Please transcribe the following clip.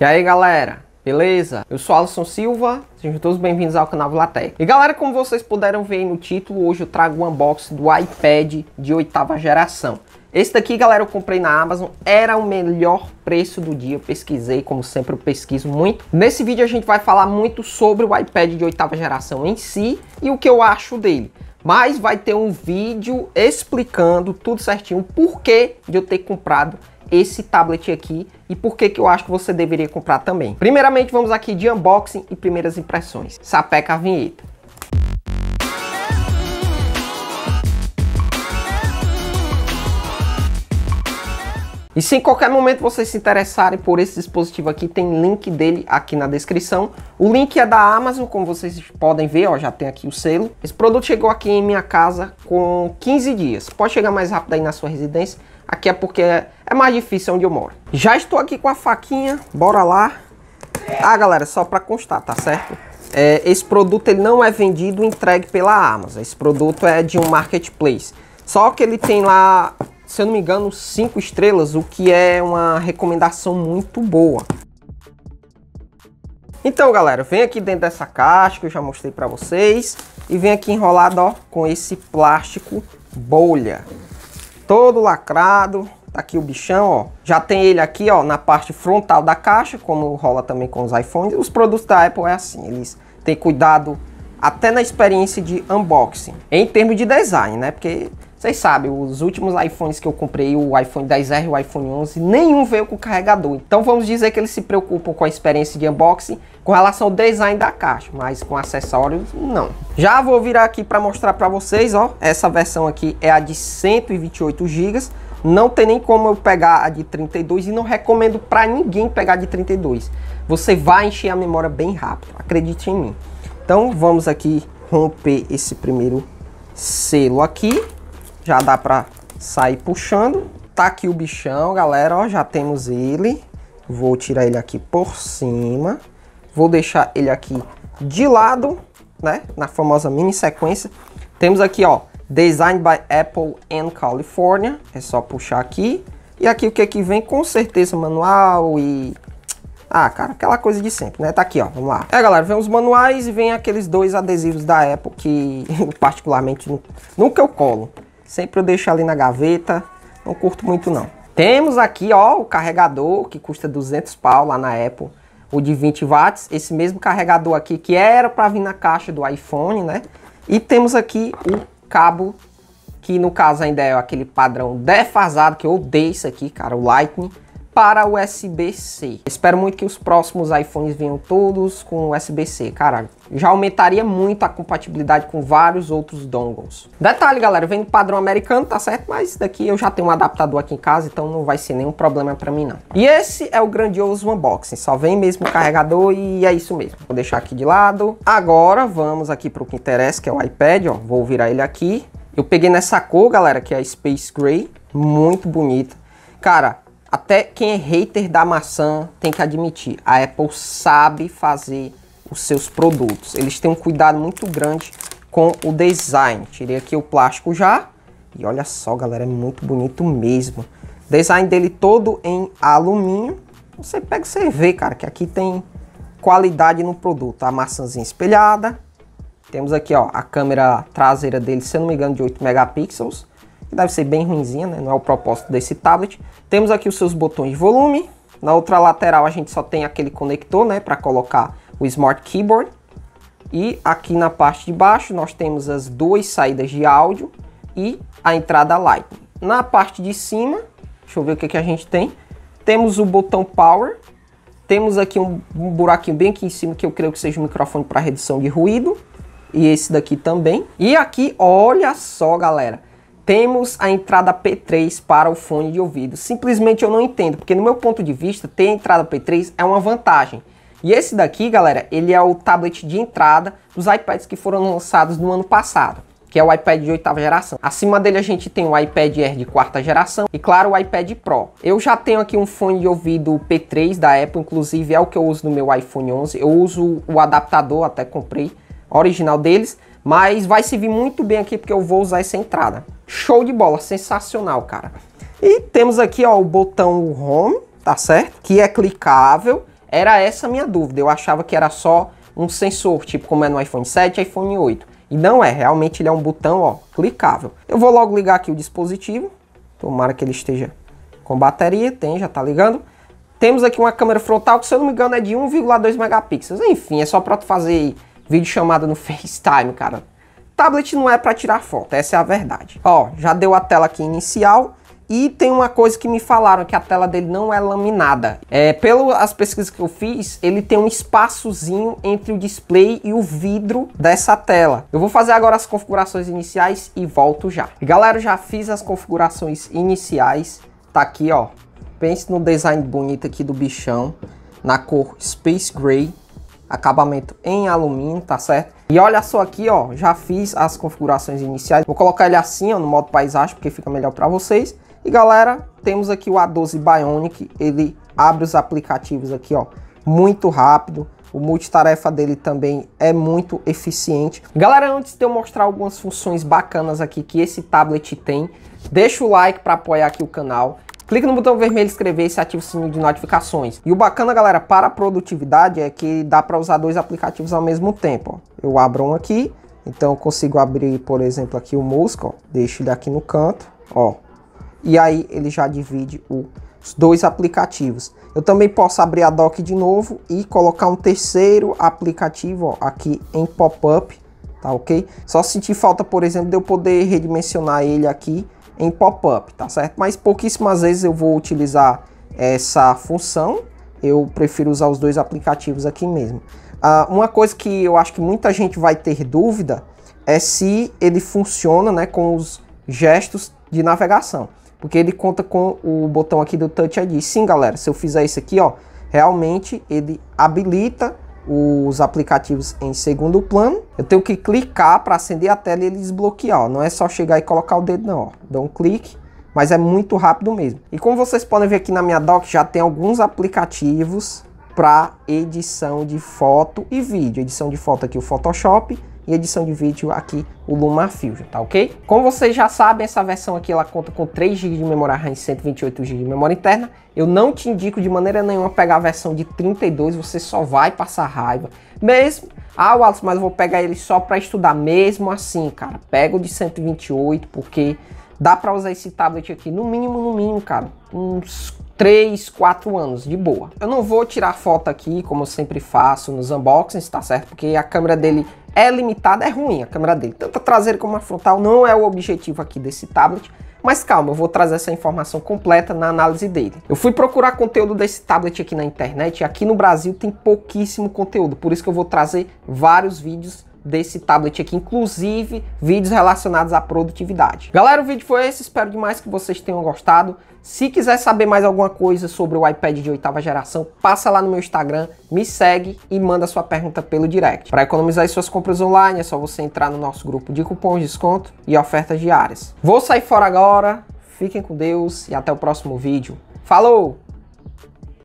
E aí galera, beleza? Eu sou Alisson Silva, sejam todos bem-vindos ao canal Vilatec. E galera, como vocês puderam ver no título, hoje eu trago um unboxing do iPad de oitava geração. Esse daqui, galera, eu comprei na Amazon, era o melhor preço do dia, eu pesquisei, como sempre eu pesquiso muito. Nesse vídeo a gente vai falar muito sobre o iPad de oitava geração em si e o que eu acho dele mas vai ter um vídeo explicando tudo certinho o porquê de eu ter comprado esse tablet aqui e por que, que eu acho que você deveria comprar também. Primeiramente, vamos aqui de unboxing e primeiras impressões. Sapeca a vinheta. E se em qualquer momento vocês se interessarem por esse dispositivo aqui, tem link dele aqui na descrição. O link é da Amazon, como vocês podem ver, ó, já tem aqui o selo. Esse produto chegou aqui em minha casa com 15 dias. Pode chegar mais rápido aí na sua residência. Aqui é porque é mais difícil onde eu moro. Já estou aqui com a faquinha, bora lá. Ah, galera, só para constar, tá certo? É, esse produto ele não é vendido entregue pela Amazon. Esse produto é de um marketplace. Só que ele tem lá se eu não me engano, 5 estrelas, o que é uma recomendação muito boa. Então, galera, vem aqui dentro dessa caixa que eu já mostrei para vocês e vem aqui enrolado, ó, com esse plástico bolha. Todo lacrado, tá aqui o bichão, ó. Já tem ele aqui, ó, na parte frontal da caixa, como rola também com os iPhones. Os produtos da Apple é assim, eles têm cuidado até na experiência de unboxing. Em termos de design, né? Porque vocês sabem, os últimos iPhones que eu comprei, o iPhone 10R e o iPhone 11, nenhum veio com carregador. Então vamos dizer que eles se preocupam com a experiência de unboxing com relação ao design da caixa, mas com acessórios, não. Já vou virar aqui para mostrar para vocês, ó, essa versão aqui é a de 128 GB. Não tem nem como eu pegar a de 32 e não recomendo para ninguém pegar de 32. Você vai encher a memória bem rápido, acredite em mim. Então vamos aqui romper esse primeiro selo aqui. Já dá pra sair puxando. Tá aqui o bichão, galera, ó, já temos ele. Vou tirar ele aqui por cima. Vou deixar ele aqui de lado, né, na famosa mini sequência. Temos aqui, ó, Designed by Apple and California. É só puxar aqui. E aqui o que é que vem? Com certeza manual e... Ah, cara, aquela coisa de sempre, né? Tá aqui, ó, vamos lá. É, galera, vem os manuais e vem aqueles dois adesivos da Apple que, particularmente, nunca eu colo. Sempre eu deixo ali na gaveta, não curto muito não. Temos aqui, ó, o carregador que custa 200 pau lá na Apple, o de 20 watts, esse mesmo carregador aqui que era para vir na caixa do iPhone, né? E temos aqui o cabo que no caso ainda é aquele padrão defasado que eu odeio isso aqui, cara, o Lightning para USB-C. Espero muito que os próximos iPhones venham todos com USB-C. Cara, já aumentaria muito a compatibilidade com vários outros dongles. Detalhe, galera, vem do padrão americano, tá certo? Mas daqui eu já tenho um adaptador aqui em casa, então não vai ser nenhum problema para mim, não. E esse é o grandioso unboxing. Só vem mesmo o carregador e é isso mesmo. Vou deixar aqui de lado. Agora vamos aqui para o que interessa, que é o iPad, ó. Vou virar ele aqui. Eu peguei nessa cor, galera, que é a Space Gray. Muito bonita. Cara, até quem é hater da maçã tem que admitir, a Apple sabe fazer os seus produtos. Eles têm um cuidado muito grande com o design. Tirei aqui o plástico já. E olha só, galera, é muito bonito mesmo. Design dele todo em alumínio. Você pega e você vê, cara, que aqui tem qualidade no produto. A maçãzinha espelhada. Temos aqui, ó, a câmera traseira dele, se eu não me engano, de 8 megapixels deve ser bem ruimzinha, né? não é o propósito desse tablet. Temos aqui os seus botões de volume, na outra lateral a gente só tem aquele conector né, para colocar o Smart Keyboard. E aqui na parte de baixo nós temos as duas saídas de áudio e a entrada Lightning. Na parte de cima, deixa eu ver o que, que a gente tem. Temos o botão Power, temos aqui um, um buraquinho bem aqui em cima que eu creio que seja o microfone para redução de ruído. E esse daqui também. E aqui, olha só galera, temos a entrada P3 para o fone de ouvido. Simplesmente eu não entendo, porque no meu ponto de vista, ter entrada P3 é uma vantagem. E esse daqui, galera, ele é o tablet de entrada dos iPads que foram lançados no ano passado, que é o iPad de oitava geração. Acima dele a gente tem o iPad Air de quarta geração e, claro, o iPad Pro. Eu já tenho aqui um fone de ouvido P3 da Apple, inclusive é o que eu uso no meu iPhone 11. Eu uso o adaptador, até comprei original deles, mas vai servir muito bem aqui porque eu vou usar essa entrada. Show de bola, sensacional, cara. E temos aqui, ó, o botão Home, tá certo? Que é clicável. Era essa minha dúvida. Eu achava que era só um sensor, tipo como é no iPhone 7 iPhone 8. E não é, realmente ele é um botão, ó, clicável. Eu vou logo ligar aqui o dispositivo. Tomara que ele esteja com bateria. Tem, já tá ligando. Temos aqui uma câmera frontal que, se eu não me engano, é de 1,2 megapixels. Enfim, é só para tu fazer vídeo chamada no FaceTime, cara. Tablet não é para tirar foto, essa é a verdade. Ó, já deu a tela aqui inicial. E tem uma coisa que me falaram, que a tela dele não é laminada. É, pelas pesquisas que eu fiz, ele tem um espaçozinho entre o display e o vidro dessa tela. Eu vou fazer agora as configurações iniciais e volto já. Galera, já fiz as configurações iniciais. Tá aqui, ó. Pense no design bonito aqui do bichão. Na cor Space Gray acabamento em alumínio, tá certo? E olha só aqui, ó, já fiz as configurações iniciais. Vou colocar ele assim, ó, no modo paisagem, porque fica melhor para vocês. E galera, temos aqui o A12 Bionic, ele abre os aplicativos aqui, ó, muito rápido. O multitarefa dele também é muito eficiente. Galera, antes de eu mostrar algumas funções bacanas aqui que esse tablet tem, deixa o like para apoiar aqui o canal. Clique no botão vermelho escrever e ativa o sininho de notificações. E o bacana, galera, para a produtividade é que dá para usar dois aplicativos ao mesmo tempo. Ó. Eu abro um aqui, então eu consigo abrir, por exemplo, aqui o Mosca, deixo ele aqui no canto, ó. E aí ele já divide os dois aplicativos. Eu também posso abrir a Doc de novo e colocar um terceiro aplicativo ó, aqui em pop-up, tá ok? Só sentir falta, por exemplo, de eu poder redimensionar ele aqui em pop-up, tá certo? Mas pouquíssimas vezes eu vou utilizar essa função, eu prefiro usar os dois aplicativos aqui mesmo. Ah, uma coisa que eu acho que muita gente vai ter dúvida é se ele funciona né, com os gestos de navegação, porque ele conta com o botão aqui do Touch ID. Sim, galera, se eu fizer isso aqui, ó, realmente ele habilita os aplicativos em segundo plano. Eu tenho que clicar para acender a tela e ele desbloquear. Ó. Não é só chegar e colocar o dedo, não. Ó. Dá um clique, mas é muito rápido mesmo. E como vocês podem ver aqui na minha doc, já tem alguns aplicativos para edição de foto e vídeo. Edição de foto aqui o Photoshop e edição de vídeo aqui, o Fusion, tá ok? Como vocês já sabem, essa versão aqui ela conta com 3 GB de memória RAM e 128 GB de memória interna. Eu não te indico de maneira nenhuma pegar a versão de 32, você só vai passar raiva. Mesmo, ah Wallace, mas eu vou pegar ele só para estudar, mesmo assim, cara, pega o de 128, porque dá para usar esse tablet aqui no mínimo, no mínimo, cara, uns 3, 4 anos, de boa. Eu não vou tirar foto aqui, como eu sempre faço nos unboxings, tá certo? Porque a câmera dele é limitada, é ruim a câmera dele. Tanto a traseira como a frontal não é o objetivo aqui desse tablet. Mas calma, eu vou trazer essa informação completa na análise dele. Eu fui procurar conteúdo desse tablet aqui na internet e aqui no Brasil tem pouquíssimo conteúdo, por isso que eu vou trazer vários vídeos desse tablet aqui, inclusive vídeos relacionados à produtividade. Galera, o vídeo foi esse, espero demais que vocês tenham gostado. Se quiser saber mais alguma coisa sobre o iPad de oitava geração, passa lá no meu Instagram, me segue e manda sua pergunta pelo direct. Para economizar suas compras online, é só você entrar no nosso grupo de cupons, de desconto e ofertas diárias. Vou sair fora agora, fiquem com Deus e até o próximo vídeo. Falou!